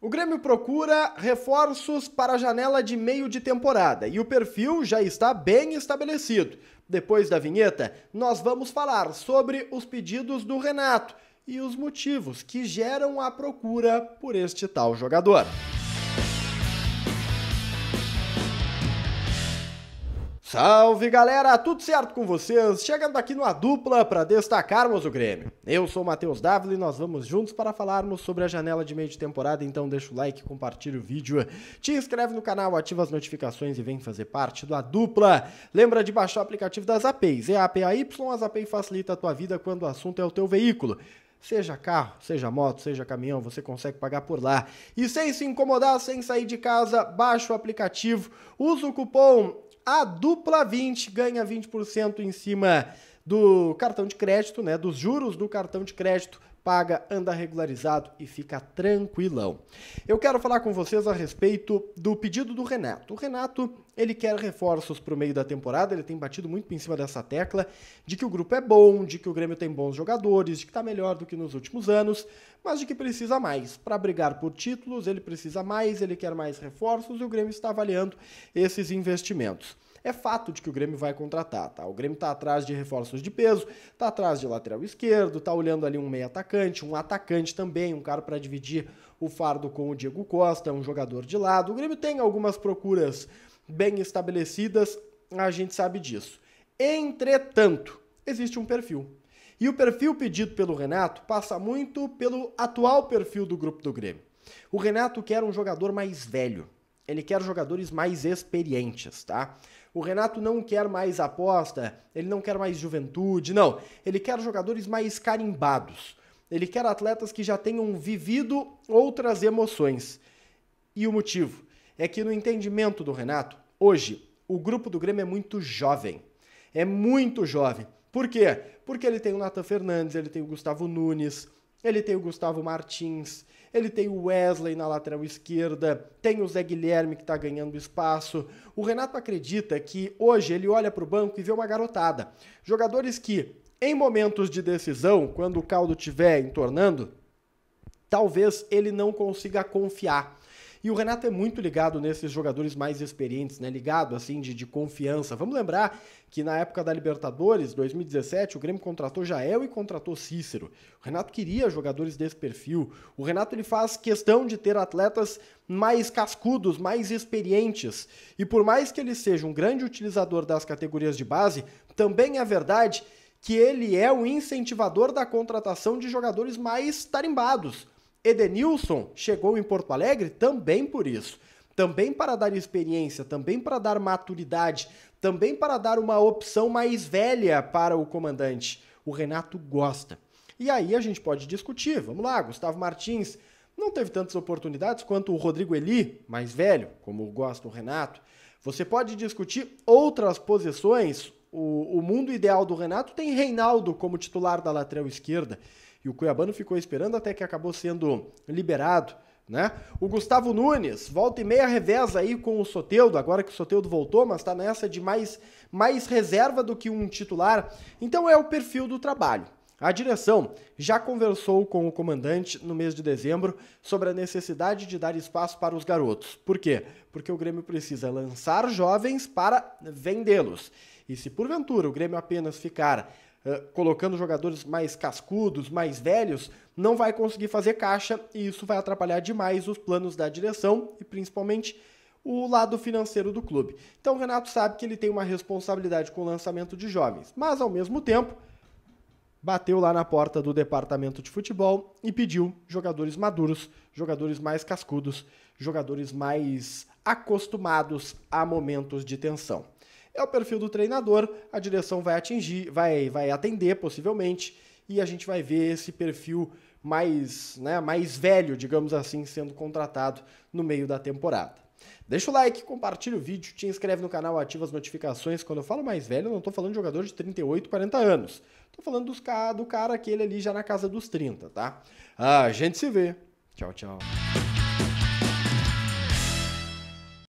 O Grêmio procura reforços para a janela de meio de temporada e o perfil já está bem estabelecido. Depois da vinheta, nós vamos falar sobre os pedidos do Renato e os motivos que geram a procura por este tal jogador. Salve galera, tudo certo com vocês? Chegando aqui numa dupla para destacarmos o Grêmio. Eu sou o Matheus Dávila e nós vamos juntos para falarmos sobre a janela de meio de temporada. Então deixa o like, compartilha o vídeo, te inscreve no canal, ativa as notificações e vem fazer parte da dupla. Lembra de baixar o aplicativo das APIs, é a APAY, a API facilita a tua vida quando o assunto é o teu veículo. Seja carro, seja moto, seja caminhão, você consegue pagar por lá. E sem se incomodar, sem sair de casa, baixa o aplicativo, usa o cupom a dupla 20 ganha 20% em cima do cartão de crédito, né, dos juros do cartão de crédito, paga, anda regularizado e fica tranquilão. Eu quero falar com vocês a respeito do pedido do Renato. O Renato, ele quer reforços para o meio da temporada, ele tem batido muito em cima dessa tecla de que o grupo é bom, de que o Grêmio tem bons jogadores, de que está melhor do que nos últimos anos, mas de que precisa mais. Para brigar por títulos, ele precisa mais, ele quer mais reforços e o Grêmio está avaliando esses investimentos é fato de que o Grêmio vai contratar, tá? O Grêmio está atrás de reforços de peso, está atrás de lateral esquerdo, está olhando ali um meio atacante, um atacante também, um cara para dividir o fardo com o Diego Costa, um jogador de lado. O Grêmio tem algumas procuras bem estabelecidas, a gente sabe disso. Entretanto, existe um perfil. E o perfil pedido pelo Renato passa muito pelo atual perfil do grupo do Grêmio. O Renato quer um jogador mais velho, ele quer jogadores mais experientes, tá? O Renato não quer mais aposta, ele não quer mais juventude, não. Ele quer jogadores mais carimbados. Ele quer atletas que já tenham vivido outras emoções. E o motivo é que, no entendimento do Renato, hoje o grupo do Grêmio é muito jovem. É muito jovem. Por quê? Porque ele tem o Nathan Fernandes, ele tem o Gustavo Nunes, ele tem o Gustavo Martins, ele tem o Wesley na lateral esquerda, tem o Zé Guilherme que está ganhando espaço. O Renato acredita que hoje ele olha para o banco e vê uma garotada. Jogadores que, em momentos de decisão, quando o caldo estiver entornando, talvez ele não consiga confiar. E o Renato é muito ligado nesses jogadores mais experientes, né? Ligado, assim, de, de confiança. Vamos lembrar que na época da Libertadores, 2017, o Grêmio contratou Jael e contratou Cícero. O Renato queria jogadores desse perfil. O Renato ele faz questão de ter atletas mais cascudos, mais experientes. E por mais que ele seja um grande utilizador das categorias de base, também é verdade que ele é o incentivador da contratação de jogadores mais tarimbados Edenilson chegou em Porto Alegre também por isso. Também para dar experiência, também para dar maturidade, também para dar uma opção mais velha para o comandante. O Renato gosta. E aí a gente pode discutir. Vamos lá, Gustavo Martins não teve tantas oportunidades quanto o Rodrigo Eli, mais velho, como gosta o Renato. Você pode discutir outras posições. O, o mundo ideal do Renato tem Reinaldo como titular da lateral esquerda. E o Cuiabano ficou esperando até que acabou sendo liberado. Né? O Gustavo Nunes, volta e meia reveza aí com o Soteudo, agora que o Soteudo voltou, mas está nessa de mais, mais reserva do que um titular. Então é o perfil do trabalho. A direção já conversou com o comandante no mês de dezembro sobre a necessidade de dar espaço para os garotos. Por quê? Porque o Grêmio precisa lançar jovens para vendê-los. E se porventura o Grêmio apenas ficar eh, colocando jogadores mais cascudos, mais velhos, não vai conseguir fazer caixa e isso vai atrapalhar demais os planos da direção e principalmente o lado financeiro do clube. Então o Renato sabe que ele tem uma responsabilidade com o lançamento de jovens, mas ao mesmo tempo bateu lá na porta do departamento de futebol e pediu jogadores maduros, jogadores mais cascudos, jogadores mais acostumados a momentos de tensão é o perfil do treinador, a direção vai atingir, vai, vai atender possivelmente, e a gente vai ver esse perfil mais, né, mais velho, digamos assim, sendo contratado no meio da temporada. Deixa o like, compartilha o vídeo, te inscreve no canal, ativa as notificações. Quando eu falo mais velho, eu não estou falando de jogador de 38, 40 anos. Estou falando dos, do cara aquele ali já na casa dos 30, tá? Ah, a gente se vê. Tchau, tchau.